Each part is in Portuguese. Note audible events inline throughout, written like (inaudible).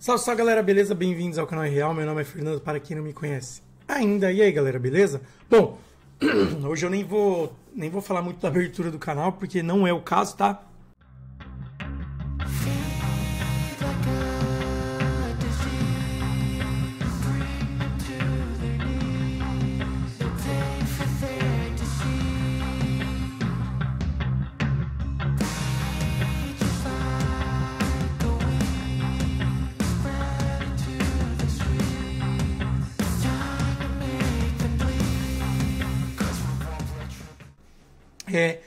Salve, salve galera, beleza? Bem-vindos ao canal Real. Meu nome é Fernando, para quem não me conhece ainda. E aí galera, beleza? Bom, (clears throat) hoje eu nem vou, nem vou falar muito da abertura do canal, porque não é o caso, tá? É,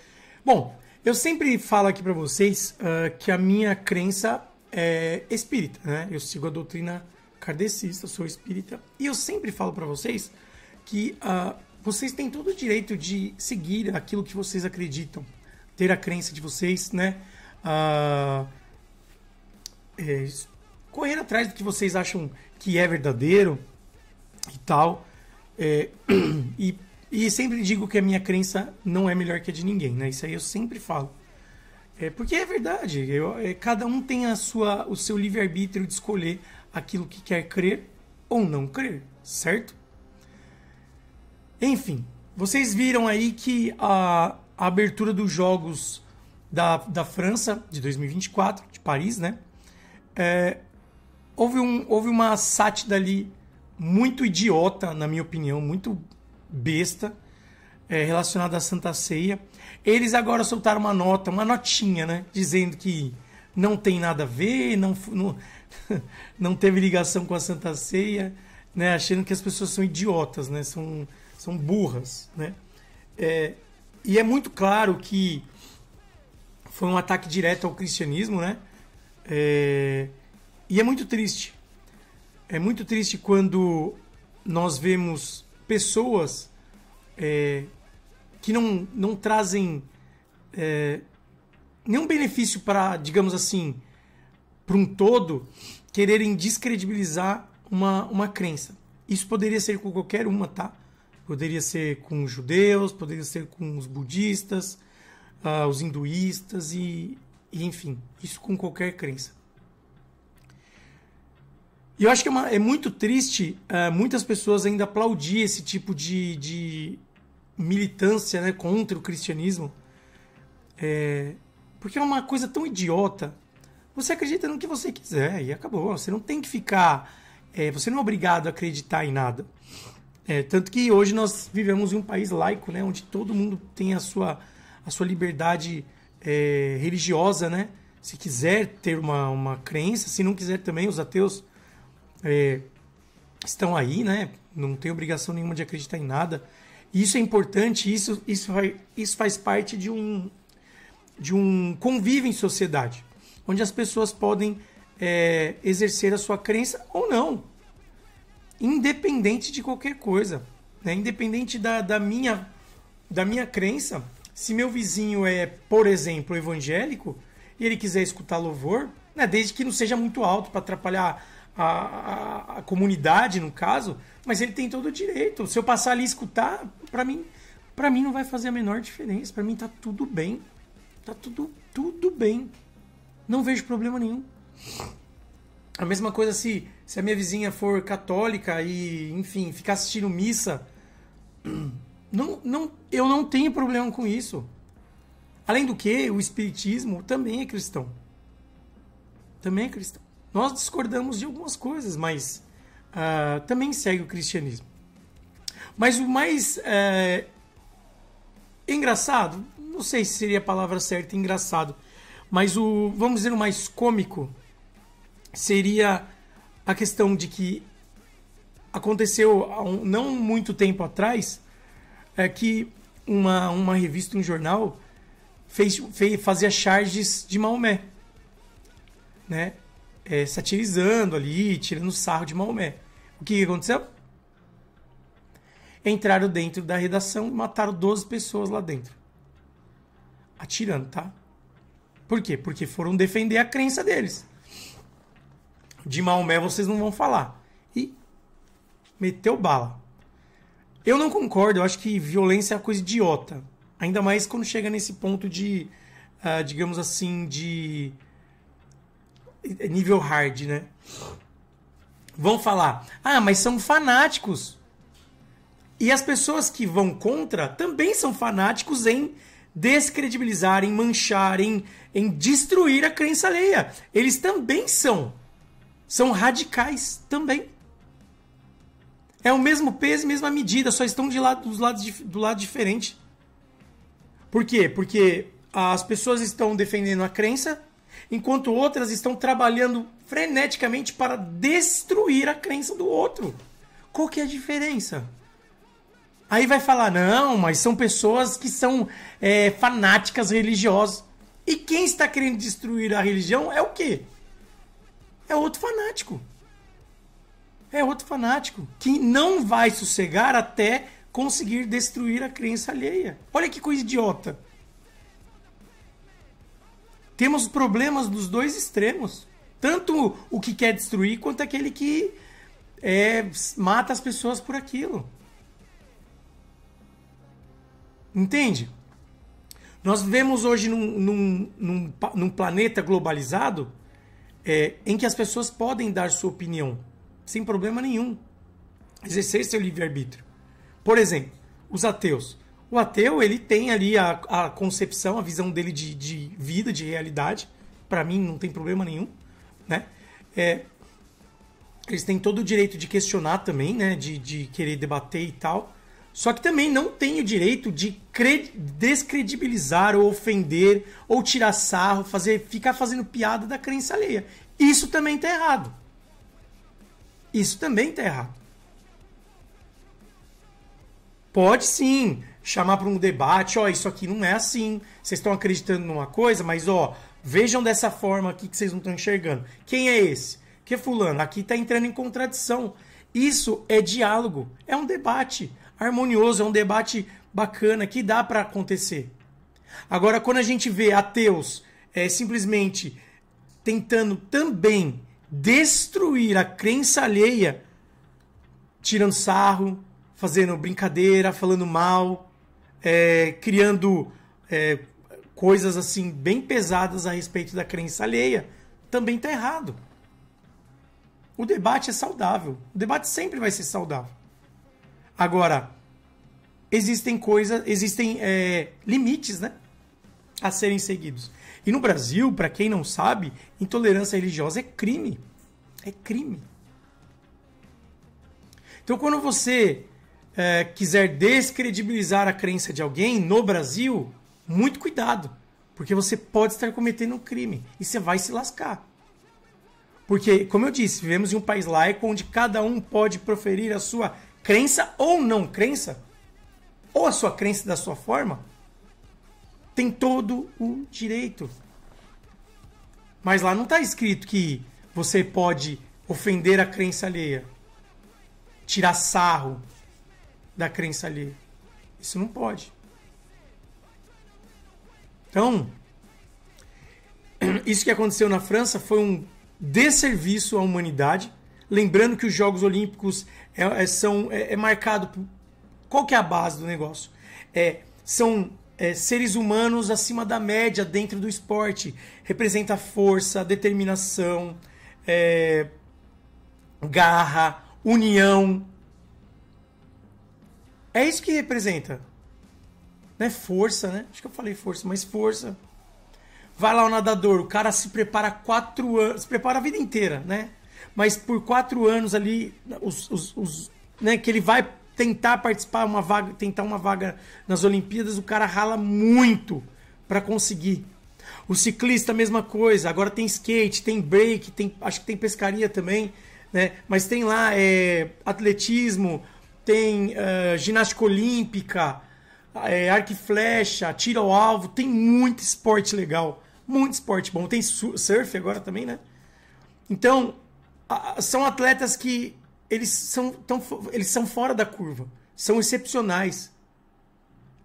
bom, eu sempre falo aqui para vocês uh, que a minha crença é espírita, né? Eu sigo a doutrina kardecista, sou espírita, e eu sempre falo para vocês que uh, vocês têm todo o direito de seguir aquilo que vocês acreditam, ter a crença de vocês, né? Uh, é, correr atrás do que vocês acham que é verdadeiro e tal. É, (clears throat) e e sempre digo que a minha crença não é melhor que a de ninguém, né? Isso aí eu sempre falo. É porque é verdade. Eu, é, cada um tem a sua, o seu livre arbítrio de escolher aquilo que quer crer ou não crer, certo? Enfim, vocês viram aí que a, a abertura dos jogos da, da França de 2024, de Paris, né? É, houve, um, houve uma sátira ali muito idiota, na minha opinião, muito besta é, relacionada à Santa Ceia. Eles agora soltaram uma nota, uma notinha, né? Dizendo que não tem nada a ver, não, não, (laughs) não teve ligação com a Santa Ceia, né? Achando que as pessoas são idiotas, né? São, são burras, né? É, e é muito claro que foi um ataque direto ao cristianismo, né? É, e é muito triste. É muito triste quando nós vemos pessoas é, que não, não trazem é, nenhum benefício para, digamos assim, para um todo, quererem descredibilizar uma, uma crença. Isso poderia ser com qualquer uma, tá? Poderia ser com os judeus, poderia ser com os budistas, uh, os hinduístas e, e, enfim, isso com qualquer crença. E eu acho que é, uma, é muito triste uh, muitas pessoas ainda aplaudir esse tipo de, de militância né, contra o cristianismo, é, porque é uma coisa tão idiota. Você acredita no que você quiser e acabou. Você não tem que ficar. É, você não é obrigado a acreditar em nada. É, tanto que hoje nós vivemos em um país laico, né, onde todo mundo tem a sua, a sua liberdade é, religiosa, né? Se quiser ter uma, uma crença, se não quiser também, os ateus é, estão aí, né? Não tem obrigação nenhuma de acreditar em nada. Isso é importante, isso, isso, vai, isso faz parte de um, de um convívio em sociedade, onde as pessoas podem é, exercer a sua crença ou não, independente de qualquer coisa, né? independente da, da, minha, da minha crença. Se meu vizinho é, por exemplo, evangélico e ele quiser escutar louvor, né? desde que não seja muito alto para atrapalhar a, a, a comunidade, no caso, mas ele tem todo o direito. Se eu passar ali e escutar, para mim, para mim não vai fazer a menor diferença. Para mim tá tudo bem. Tá tudo tudo bem. Não vejo problema nenhum. A mesma coisa se se a minha vizinha for católica e, enfim, ficar assistindo missa, (clears throat) não, não, eu não tenho problema com isso. Além do que, o espiritismo também é cristão. Também é cristão. Nós discordamos de algumas coisas, mas uh, também segue o cristianismo. Mas o mais uh, engraçado, não sei se seria a palavra certa, engraçado, mas o, vamos dizer, o mais cômico seria a questão de que aconteceu há um, não muito tempo atrás é que uma, uma revista, um jornal, fez, fez, fazia charges de Maomé. Né? é, satirizando ali, tirando sarro de Maomé. O que aconteceu? Entraram dentro da redação e mataram 12 pessoas lá dentro. Atirando, tá? Por quê? Porque foram defender a crença deles. De Maomé vocês não vão falar. E meteu bala. Eu não concordo, eu acho que violência é uma coisa idiota. Ainda mais quando chega nesse ponto de, uh, digamos assim, de é nível hard, né? Vão falar: "Ah, mas são fanáticos". E as pessoas que vão contra também são fanáticos em descredibilizar, em manchar, em, em destruir a crença alheia. Eles também são são radicais também. É o mesmo peso, mesma medida, só estão de lado, dos lados do lado diferente. Por quê? Porque as pessoas estão defendendo a crença enquanto outras estão trabalhando freneticamente para destruir a crença do outro. Qual que é a diferença? Aí vai falar, não, mas são pessoas que são é, fanáticas religiosas. E quem está querendo destruir a religião é o quê? É outro fanático. É outro fanático que não vai sossegar até conseguir destruir a crença alheia. Olha que coisa idiota. Temos problemas dos dois extremos. Tanto o que quer destruir quanto aquele que é, mata as pessoas por aquilo. Entende? Nós vivemos hoje num, num, num, num planeta globalizado é, em que as pessoas podem dar sua opinião sem problema nenhum, exercer seu livre-arbítrio. Por exemplo, os ateus. O ateu, ele tem ali a, a concepção, a visão dele de, de vida, de realidade. Para mim, não tem problema nenhum, né? É, eles têm todo o direito de questionar também, né? De, de querer debater e tal. Só que também não tem o direito de descredibilizar ou ofender ou tirar sarro, fazer, ficar fazendo piada da crença alheia. Isso também tá errado. Isso também tá errado. Pode sim chamar para um debate, ó, isso aqui não é assim, vocês estão acreditando numa coisa, mas ó, vejam dessa forma aqui que vocês não estão enxergando. Quem é esse? Que fulano? Aqui está entrando em contradição. Isso é diálogo, é um debate harmonioso, é um debate bacana que dá para acontecer. Agora, quando a gente vê ateus é, simplesmente tentando também destruir a crença alheia, tirando sarro, fazendo brincadeira, falando mal, é, criando é, coisas assim bem pesadas a respeito da crença alheia, também está errado. O debate é saudável. O debate sempre vai ser saudável. Agora, existem coisas, existem é, limites, né? A serem seguidos. E no Brasil, para quem não sabe, intolerância religiosa é crime. É crime. Então, quando você é, quiser descredibilizar a crença de alguém no Brasil, muito cuidado, porque você pode estar cometendo um crime e você vai se lascar. Porque, como eu disse, vivemos em um país laico onde cada um pode proferir a sua crença ou não crença, ou a sua crença da sua forma, tem todo o direito. Mas lá não está escrito que você pode ofender a crença alheia, tirar sarro, da crença ali. Isso não pode. Então, (clears throat) isso que aconteceu na França foi um desserviço à humanidade. Lembrando que os Jogos Olímpicos é, é são, é, é, marcado por. Qual que é a base do negócio? É, são é, seres humanos acima da média dentro do esporte. Representa força, determinação, é, garra, união. É isso que representa. Né? Força, né? Acho que eu falei força, mas força. Vai lá o nadador, o cara se prepara quatro anos, se prepara a vida inteira, né? Mas por quatro anos ali, os, os, os né? Que ele vai tentar participar uma vaga, tentar uma vaga nas Olimpíadas, o cara rala muito para conseguir. O ciclista, mesma coisa. Agora tem skate, tem break, tem, acho que tem pescaria também, né? Mas tem lá é, atletismo, tem uh, ginástica olímpica, é, arco e flecha, tiro ao alvo, tem muito esporte legal, muito esporte bom. Tem surf agora também, né? Então, a, são atletas que eles são, tão, eles são fora da curva, são excepcionais.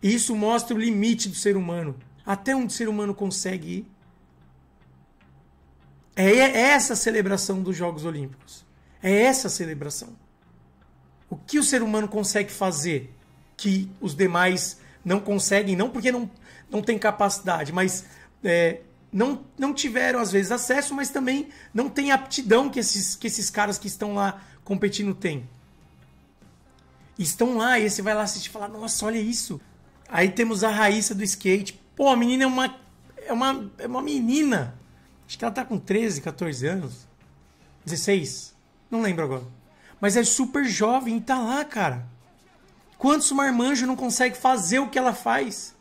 E isso mostra o limite do ser humano. Até onde o ser humano consegue ir. É, é essa a celebração dos Jogos Olímpicos. É essa a celebração. O que o ser humano consegue fazer que os demais não conseguem, não porque não, não tem capacidade, mas é, não, não tiveram, às vezes, acesso, mas também não tem aptidão que esses, que esses caras que estão lá competindo têm. Estão lá, e você vai lá assistir e falar, nossa, olha isso. Aí temos a Raíssa do skate. Pô, a menina é uma, é uma, é uma menina. Acho que ela tá com 13, 14 anos. 16? Não lembro agora mas é super jovem e tá lá, cara. Quantos marmanjos não consegue fazer o que ela faz?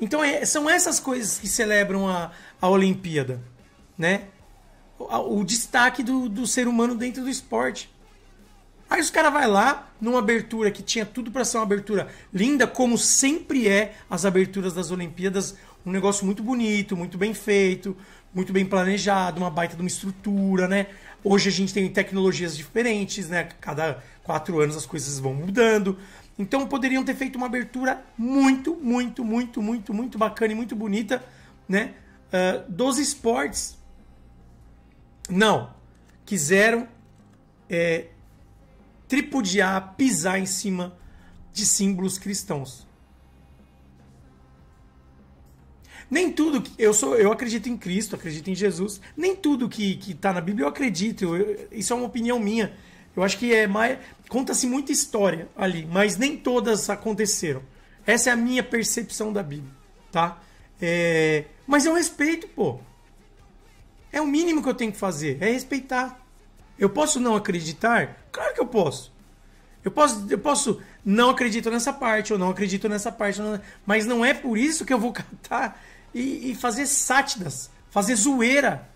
Então é, são essas coisas que celebram a, a Olimpíada, né? O, o destaque do, do ser humano dentro do esporte. Aí os caras vai lá numa abertura que tinha tudo para ser uma abertura linda, como sempre é as aberturas das Olimpíadas, um negócio muito bonito, muito bem feito, muito bem planejado, uma baita de uma estrutura, né? Hoje a gente tem tecnologias diferentes, né? Cada quatro anos as coisas vão mudando. Então poderiam ter feito uma abertura muito, muito, muito, muito, muito bacana e muito bonita, né? Uh, dos esportes. Não. Quiseram é, tripudiar, pisar em cima de símbolos cristãos. nem tudo que eu sou, eu acredito em Cristo, acredito em Jesus, nem tudo que que está na Bíblia eu acredito. Eu, isso é uma opinião minha. Eu acho que é mais conta-se muita história ali, mas nem todas aconteceram. Essa é a minha percepção da Bíblia, tá? É, mas eu respeito, pô. É o mínimo que eu tenho que fazer, é respeitar. Eu posso não acreditar? Claro que eu posso. Eu posso, eu posso não acredito nessa parte, eu não acredito nessa parte, mas não é por isso que eu vou (laughs) catar e, e fazer sátiras, fazer zoeira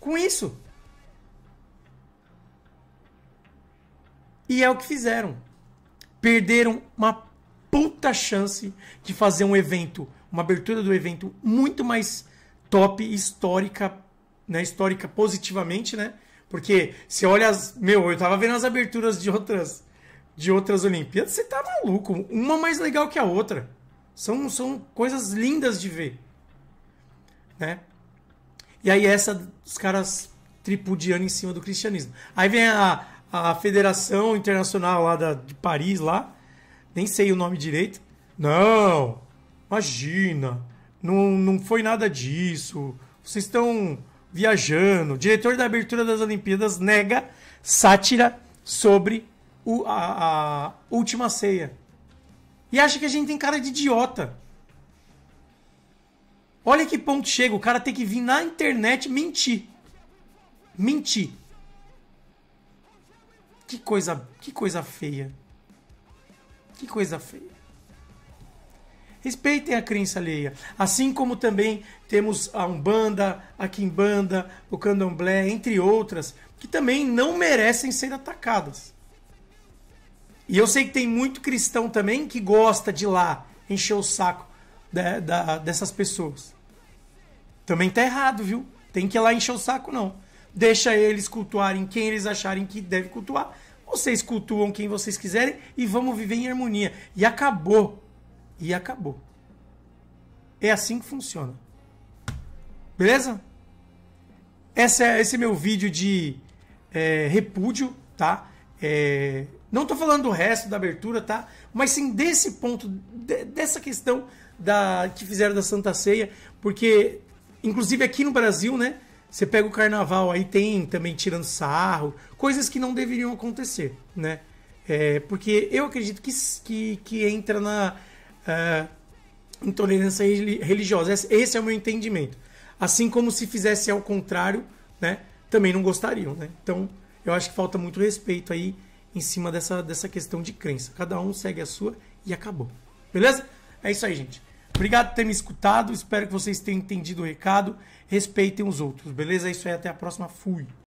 com isso. E é o que fizeram. Perderam uma puta chance de fazer um evento, uma abertura do evento muito mais top, histórica, né? Histórica positivamente, né? Porque você olha as. Meu, eu tava vendo as aberturas de outras de outras Olimpíadas, você tá maluco. Uma mais legal que a outra. São, são coisas lindas de ver. Né? E aí essa, os caras tripudiando em cima do cristianismo. Aí vem a, a Federação Internacional lá da, de Paris, lá, nem sei o nome direito. Não, imagina, não, não foi nada disso. Vocês estão viajando. O diretor da abertura das Olimpíadas nega sátira sobre o, a, a última ceia e acha que a gente tem cara de idiota. Olha que ponto chega, o cara tem que vir na internet mentir. Mentir. Que coisa, que coisa feia. Que coisa feia. Respeitem a crença alheia. Assim como também temos a Umbanda, a kimbanda, o Candomblé, entre outras, que também não merecem ser atacadas. E eu sei que tem muito cristão também que gosta de ir lá encher o saco da, da, dessas pessoas. Também tá errado, viu? Tem que ir lá encher o saco, não. Deixa eles cultuarem quem eles acharem que deve cultuar. Vocês cultuam quem vocês quiserem e vamos viver em harmonia. E acabou. E acabou. É assim que funciona. Beleza? Essa, é, esse é meu vídeo de é, repúdio, tá? É, não estou falando do resto da abertura, tá? Mas sim desse ponto, de, dessa questão da que fizeram da Santa Ceia, porque inclusive aqui no Brasil, né? Você pega o carnaval aí tem também tirando sarro, coisas que não deveriam acontecer, né? É, porque eu acredito que que, que entra na uh, intolerância religiosa. Esse é o meu entendimento. Assim como se fizesse ao contrário, né? Também não gostariam, né? Então eu acho que falta muito respeito aí em cima dessa, dessa questão de crença. Cada um segue a sua e acabou. Beleza? É isso aí, gente. Obrigado por ter me escutado. Espero que vocês tenham entendido o recado. Respeitem os outros, beleza? É isso aí. Até a próxima. Fui.